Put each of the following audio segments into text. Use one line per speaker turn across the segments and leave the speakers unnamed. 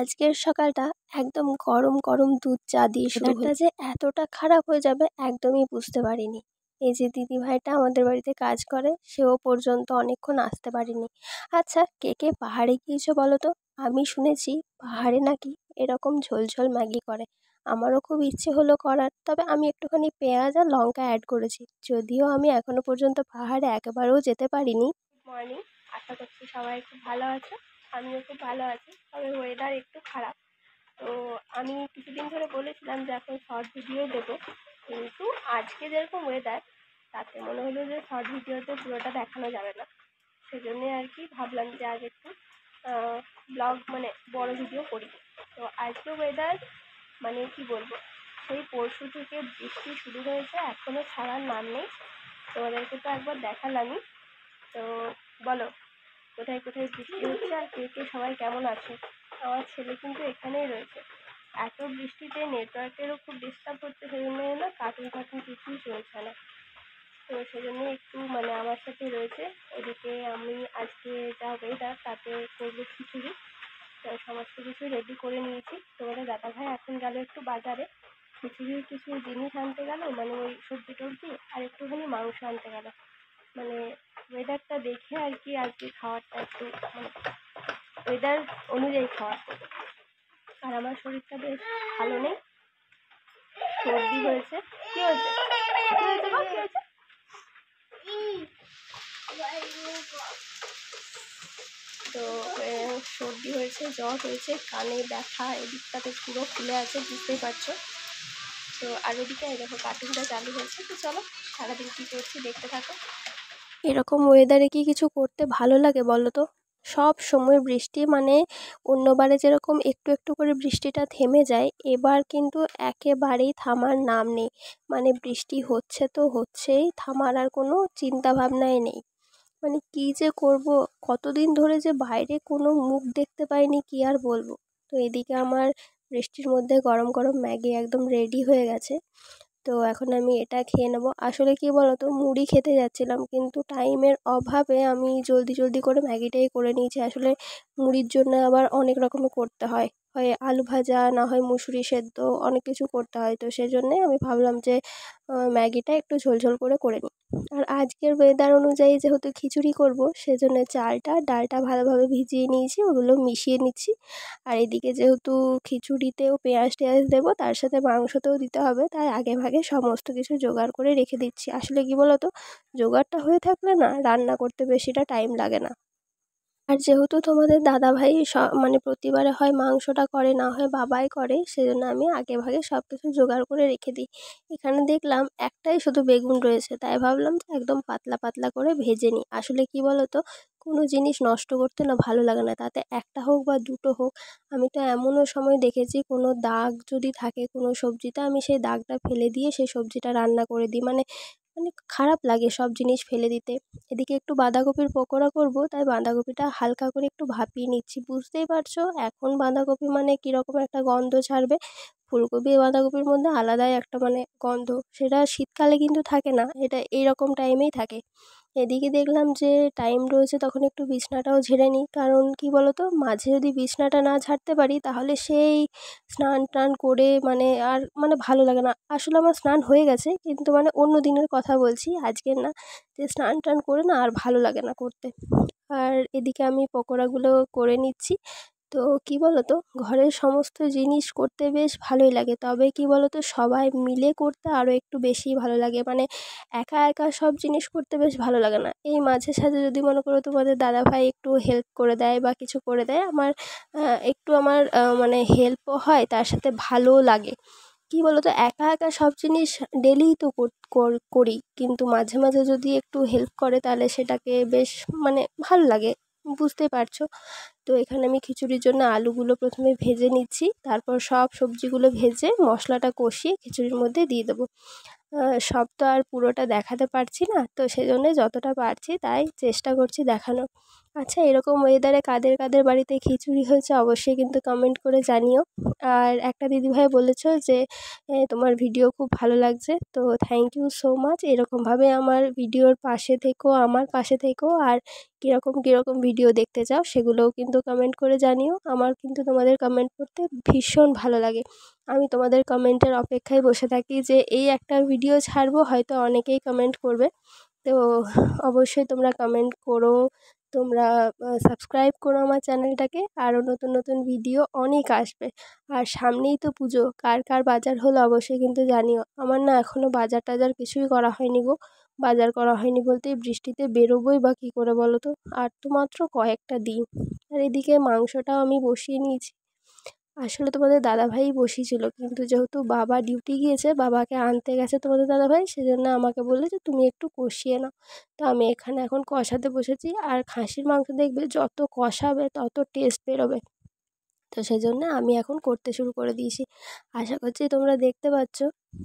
আজকের সকালটা একদম গরম গরম দুধ চা দিয়ে সেটা যে এতটা খারাপ হয়ে যাবে একদমই বুঝতে পারিনি এই যে দিদিভাইটা আমাদের বাড়িতে কাজ করে সেও পর্যন্ত অনেকক্ষণ আসতে পারিনি আচ্ছা কে কে পাহাড়ে গিয়েছো বলো তো আমি শুনেছি পাহাড়ে নাকি এরকম ঝোলঝোল ম্যাগি করে আমারও খুব ইচ্ছে হলো করার তবে আমি একটুখানি পেঁয়াজ আর লঙ্কা অ্যাড করেছি যদিও আমি এখনও পর্যন্ত পাহাড়ে একেবারেও যেতে পারিনি মর্নিং আশা করছি সবাই খুব ভালো আছে আমিও খুব ভালো আছি তবে ওয়েদার একটু খারাপ তো আমি কিছুদিন ধরে বলেছিলাম যে এখন শর্ট ভিডিও দেবো কিন্তু আজকে যেরকম ওয়েদার তাতে মনে হলো যে শর্ট ভিডিওতে পুরোটা দেখানো যাবে না সেজন্যে আর কি ভাবলাম যে আগে একটু ব্লগ মানে বড় ভিডিও করি তো আজকে ওয়েদার মানে কি বলবো সেই পরশু থেকে বৃষ্টি শুরু হয়েছে এখনও ছাড়ার নাম নেই তোমাদেরকে তো একবার দেখালামই তো বলো কোথায় কোথায় বৃষ্টি হচ্ছে আর কে কে সবাই কেমন আছে আমার ছেলে কিন্তু এখানেই রয়েছে এত বৃষ্টিতে নেটওয়ার্কেরও খুব ডিস্টার্ব হচ্ছে সেই জন্য না কার্টুন ফার্টুন কিছুই চলছে না তো সেই জন্য একটু মানে আমার সাথে রয়েছে এদিকে আমি আজকে যা ওয়েদার তাতে করবো খিচুড়ি সমস্ত কিছু রেডি করে নিয়েছি তোমাদের দাদা ভাই এখন গেল একটু বাজারে খিচুড়ির কিছু জিনিস আনতে গেল মানে ওই সবজি টবজি আর একটুখানি মাংস আনতে গেল মানে ওয়েদারটা দেখে আর কি আজকে খাওয়ারটা একটু ওয়েদার মানে অনুযায়ী খাওয়া আর আমার শরীরটা বেশ ভালো নেই সর্দি হয়েছে কি হয়েছে তো সর্দি হয়েছে জ্বর হয়েছে কানে ব্যথা এদিকটাতে পুরো ফুলে আছে বুঝতেই পারছো তো আর এদিকে দেখো কার্টুনটা চালু হয়েছে তো চলো সারাদিন কী করছি দেখতে থাকো এরকম ওয়েদারে কি কিছু করতে ভালো লাগে বলো তো সব সময় বৃষ্টি মানে অন্যবারে যেরকম একটু একটু করে বৃষ্টিটা থেমে যায় এবার কিন্তু একেবারেই থামার নাম নেই মানে বৃষ্টি হচ্ছে তো হচ্ছেই থামার আর কোনো চিন্তাভাবনাই নেই মানে কি যে করব কতদিন ধরে যে বাইরে কোনো মুখ দেখতে পাইনি কি আর বলবো তো এদিকে আমার বৃষ্টির মধ্যে গরম গরম ম্যাগি একদম রেডি হয়ে গেছে তো এখন আমি এটা খেয়ে নেবো আসলে কি বলতো মুড়ি খেতে যাচ্ছিলাম কিন্তু টাইমের অভাবে আমি জলদি জলদি করে ম্যাগিটাই করে নিয়েছি আসলে মুড়ির জন্য আবার অনেক রকমের করতে হয় হয় আলু ভাজা না হয় মুসুরি সেদ্ধ অনেক কিছু করতে হয় তো সেই জন্যে আমি ভাবলাম যে ম্যাগিটা একটু ঝোল ঝোল করে করে নিই আর আজকের ওয়েদার অনুযায়ী যেহেতু খিচুড়ি করব সেজন্য চালটা ডালটা ভালোভাবে ভিজিয়ে নিয়েছি ওগুলো মিশিয়ে নিচ্ছি আর এদিকে যেহেতু খিচুড়িতেও পেঁয়াজ টেয়াজ দেবো তার সাথে মাংসতেও দিতে হবে তাই আগে ভাগে সমস্ত কিছু জোগাড় করে রেখে দিচ্ছি আসলে কি বলতো জোগাড়টা হয়ে থাকলে না রান্না করতে বেশিটা টাইম লাগে না আর যেহেতু তোমাদের দাদা সব মানে প্রতিবারে হয় মাংসটা করে না হয় বাবাই করে সেজন্য আমি আগে ভাগে সব কিছু জোগাড় করে রেখে দিই এখানে দেখলাম একটাই শুধু বেগুন রয়েছে তাই ভাবলাম তো একদম পাতলা পাতলা করে ভেজে নিই আসলে কি তো কোনো জিনিস নষ্ট করতে না ভালো লাগে না তাতে একটা হোক বা দুটো হোক আমি তো এমনও সময় দেখেছি কোনো দাগ যদি থাকে কোনো সবজিতে আমি সেই দাগটা ফেলে দিয়ে সেই সবজিটা রান্না করে দিই মানে মানে খারাপ লাগে সব জিনিস ফেলে দিতে এদিকে একটু বাঁধাকপির পকোড়া করব তাই বাঁধাকপিটা হালকা করে একটু ভাপিয়ে নিচ্ছি বুঝতেই পারছো এখন বাঁধাকপি মানে কীরকম একটা গন্ধ ছাড়বে ফুলকপি বাঁধাকপির মধ্যে আলাদাই একটা মানে গন্ধ সেটা শীতকালে কিন্তু থাকে না এটা এইরকম টাইমেই থাকে এদিকে দেখলাম যে টাইম রয়েছে তখন একটু বিছনাটাও ঝেড়ে নিই কারণ কি বলতো মাঝে যদি বিছনাটা না ঝাড়তে পারি তাহলে সেই স্নান টান করে মানে আর মানে ভালো লাগে না আসলে আমার স্নান হয়ে গেছে কিন্তু মানে অন্য দিনের কথা বলছি আজকের না যে স্নান টান করে না আর ভালো লাগে না করতে আর এদিকে আমি পকোড়াগুলো করে নিচ্ছি তো কী বলো তো ঘরের সমস্ত জিনিস করতে বেশ ভালোই লাগে তবে কী বলো তো সবাই মিলে করতে আরও একটু বেশিই ভালো লাগে মানে একা একা সব জিনিস করতে বেশ ভালো লাগে না এই মাঝে সাঝে যদি মনে করো তোমাদের দাদাভাই একটু হেল্প করে দেয় বা কিছু করে দেয় আমার একটু আমার মানে হেল্পও হয় তার সাথে ভালোও লাগে কী বলতো একা একা সব জিনিস ডেলিই তো করি কিন্তু মাঝে মাঝে যদি একটু হেল্প করে তাহলে সেটাকে বেশ মানে ভালো লাগে বুঝতেই পারছো তো এখানে আমি খিচুড়ির জন্য আলুগুলো প্রথমে ভেজে নিচ্ছি তারপর সব সবজিগুলো ভেজে মশলাটা কষিয়ে খিচুড়ির মধ্যে দিয়ে দেবো সব তো আর পুরোটা দেখাতে পারছি না তো সেজন্য যতটা পারছি তাই চেষ্টা করছি দেখানোর আচ্ছা এরকম ওয়েদারে কাদের কাদের বাড়িতে খিচুড়ি হয়েছে অবশ্যই কিন্তু কমেন্ট করে জানিও আর একটা দিদিভাই বলেছো যে তোমার ভিডিও খুব ভালো লাগছে তো থ্যাংক ইউ সো মাচ এরকমভাবে আমার ভিডিওর পাশে থেকো আমার পাশে থেকো আর কীরকম কীরকম ভিডিও দেখতে চাও সেগুলোও কিন্তু কমেন্ট করে জানিও আমার কিন্তু তোমাদের কমেন্ট করতে ভীষণ ভালো লাগে আমি তোমাদের কমেন্টের অপেক্ষায় বসে থাকি যে এই একটা ভিডিও ছাড়বো হয়তো অনেকেই কমেন্ট করবে তো অবশ্যই তোমরা কমেন্ট করো তোমরা সাবস্ক্রাইব করো আমার চ্যানেলটাকে আরও নতুন নতুন ভিডিও অনেক আসবে আর সামনেই তো পুজো কার কার বাজার হলো অবশ্যই কিন্তু জানিও আমার না এখনও বাজার টাজার কিছুই করা হয়নি গো বাজার করা হয়নি বলতে বৃষ্টিতে বেরোবই বা কী করে বলো তো আর তো মাত্র কয়েকটা দিন আর এদিকে মাংসটাও আমি বসিয়ে নিয়েছি আসলে তোমাদের দাদাভাই বসিয়েছিল কিন্তু যেহেতু বাবা ডিউটি গিয়েছে বাবাকে আনতে গেছে তোমাদের দাদাভাই সেজন্য আমাকে বললে যে তুমি একটু কষিয়ে নাও তো আমি এখানে এখন কষাতে বসেছি আর খাসির মাংস দেখবে যত কষাবে তত টেস্ট বেরোবে তো সেই জন্য আমি এখন করতে শুরু করে দিয়েছি আশা করছি তোমরা দেখতে পাচ্ছ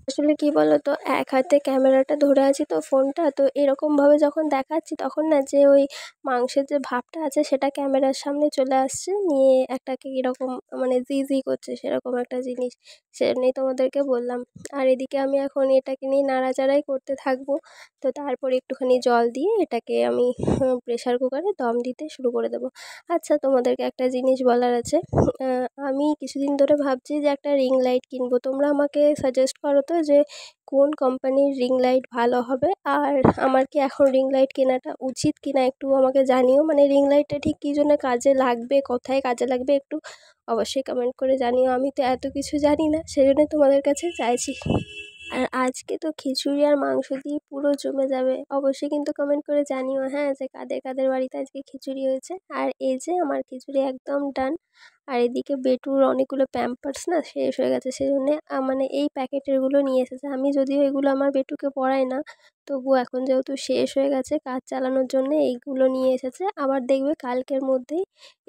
আসলে কি বলতো এক হাতে ক্যামেরাটা ধরে আছি তো ফোনটা তো এরকমভাবে যখন দেখাচ্ছি তখন না যে ওই মাংসের যে ভাবটা আছে সেটা ক্যামেরার সামনে চলে আসছে নিয়ে একটা এরকম মানে জি জি করছে সেরকম একটা জিনিস সেজন্যই তোমাদেরকে বললাম আর এদিকে আমি এখন এটাকে নিয়ে নাড়াচাড়াই করতে থাকবো তো তারপর একটুখানি জল দিয়ে এটাকে আমি প্রেশার হ্যাঁ, কুকারে দম দিতে শুরু করে দেবো আচ্ছা তোমাদেরকে একটা জিনিস বলার আছে আমি কিছুদিন ধরে ভাবছি যে একটা রিং লাইট কিনবো তোমরা আমাকে সাজেস্ট করো হতো যে কোন কোম্পানির রিং লাইট ভালো হবে আর আমার কি এখন রিং লাইট কেনাটা উচিত কিনা একটু আমাকে জানিও মানে রিং লাইটটা ঠিক কী জন্য কাজে লাগবে কোথায় কাজে লাগবে একটু অবশ্যই কমেন্ট করে জানিও আমি তো এত কিছু জানি না সেজন্য তোমাদের কাছে চাইছি আর আজকে তো খিচুড়ি আর মাংস দিয়ে পুরো জমে যাবে অবশ্যই কিন্তু কমেন্ট করে জানিও হ্যাঁ যে কাদের কাদের বাড়িতে আজকে খিচুড়ি হয়েছে আর এই যে আমার খিচুড়ি একদম ডান আর এদিকে বেটুর অনেকগুলো প্যাম্পার্স না শেষ হয়ে গেছে সেই জন্যে মানে এই প্যাকেটেরগুলো নিয়ে এসেছে আমি যদিও এগুলো আমার বেটুকে পড়াই না তবু এখন যেহেতু শেষ হয়ে গেছে কাজ চালানোর জন্য এইগুলো নিয়ে এসেছে আবার দেখবে কালকের মধ্যেই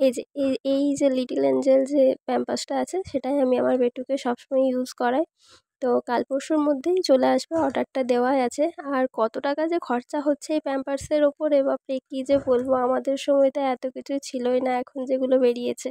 এই যে এই যে লিটিল অ্যাঞ্জেল যে প্যাম্পাসটা আছে সেটাই আমি আমার বেটুকে সবসময় ইউজ করাই তো কাল পরশুর মধ্যেই চলে আসবে অর্ডারটা দেওয়াই আছে আর কত টাকা যে খরচা হচ্ছে এই প্যাম্পার্সের ওপরে বাপরে কী যে বলবো আমাদের সময় তো এত কিছু ছিলই না এখন যেগুলো বেরিয়েছে